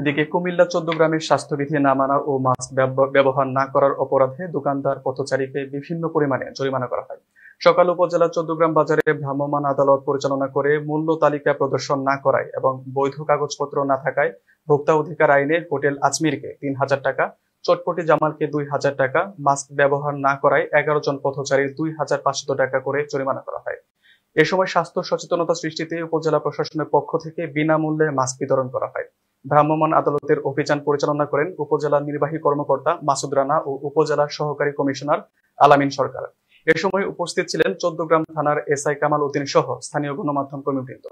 এদিকে কুমিল্লা চৌদ্দগ্রামের স্বাস্থ্যবিধি না মানা ও মাস্ক ব্যবহার না করার অপরাধে দোকানদার পথচারীকে বিভিন্ন পরিমাণে জরিমানা করা হয় সকাল উপজেলা চৌদ্দগ্রাম বাজারে ভ্রাম্যমান আদালত পরিচালনা করে মূল্য তালিকা প্রদর্শন না করায় এবং বৈধ কাগজপত্র না থাকায় ভোক্তা অধিকার আইনে হোটেল আজমিরকে তিন হাজার টাকা চটপটি জামালকে দুই হাজার টাকা মাস্ক ব্যবহার না করায় এগারো জন পথচারীর দুই হাজার পাঁচশত টাকা করে জরিমানা করা হয় এ সময় স্বাস্থ্য সচেতনতা সৃষ্টিতে উপজেলা প্রশাসনের পক্ষ থেকে বিনামূল্যে মাস্ক বিতরণ করা হয় ভ্রাম্যমাণ আদালতের অভিযান পরিচালনা করেন উপজেলা নির্বাহী কর্মকর্তা মাসুদ রানা ও উপজেলা সহকারী কমিশনার আলামিন সরকার এ সময় উপস্থিত ছিলেন চোদ্দগ্রাম থানার এসআই কামাল উদ্দিন সহ স্থানীয় গণমাধ্যম কর্মীবৃন্দ